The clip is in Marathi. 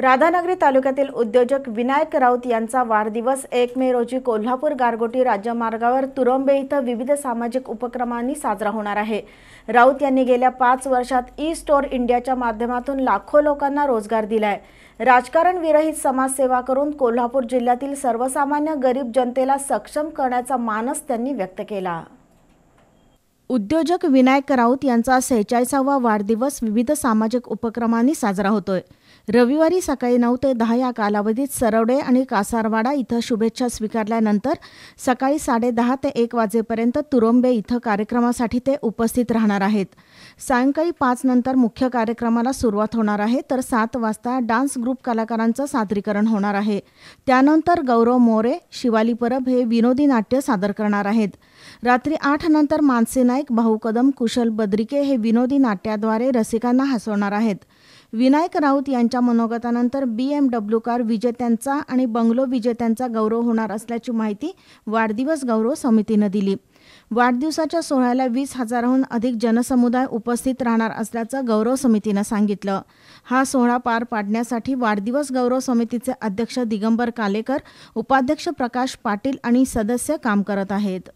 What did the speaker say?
राधानगरी तालुक्यातील उद्योजक विनायक राऊत यांचा वाढदिवस एक मे रोजी कोल्हापूर गारगोटी राज्यमार्गावर तुरंबे इथं विविध सामाजिक उपक्रमांनी साजरा होणार आहे राऊत यांनी गेल्या पाच वर्षात ई स्टोअर इंडियाच्या माध्यमातून लाखो लोकांना रोजगार दिलाय राजकारण विरहित समाजसेवा करून कोल्हापूर जिल्ह्यातील सर्वसामान्य गरीब जनतेला सक्षम करण्याचा मानस त्यांनी व्यक्त केला उद्योजक विनायक राऊत यांचा सेहेचाळीसावा वाढदिवस विविध सामाजिक उपक्रमांनी साजरा होतोय रविवारी सकाळी नऊ ते दहा या कालावधीत सरवडे आणि कासारवाडा इथं शुभेच्छा स्वीकारल्यानंतर सकाळी साडेदहा ते एक वाजेपर्यंत तुरोंबे इथं कार्यक्रमासाठी ते उपस्थित राहणार आहेत सायंकाळी पाच नंतर मुख्य कार्यक्रमाला सुरुवात होणार आहे तर सात वाजता डान्स ग्रुप कलाकारांचं सादरीकरण होणार आहे त्यानंतर गौरव मोरे शिवाली परब हे विनोदी नाट्य सादर करणार आहेत रात्री आठ नंतर मानसे नायक भाऊ कदम कुशल बद्रिके हे विनोदी नाट्याद्वारे रसिकांना हसवणार आहेत विनायक राऊत यांच्या मनोगतानंतर बी एम डब्ल्यू कार विजेत्यांचा आणि बंगलो विजेत्यांचा गौरव होणार असल्याची माहिती वाढदिवस गौरव समितीनं दिली वाढदिवसाच्या सोहळ्याला वीस हजाराहून अधिक जनसमुदाय उपस्थित राहणार असल्याचं गौरव समितीनं सांगितलं हा सोहळा पार पाडण्यासाठी वाढदिवस गौरव समितीचे अध्यक्ष दिगंबर कालेकर उपाध्यक्ष प्रकाश पाटील आणि सदस्य काम करत आहेत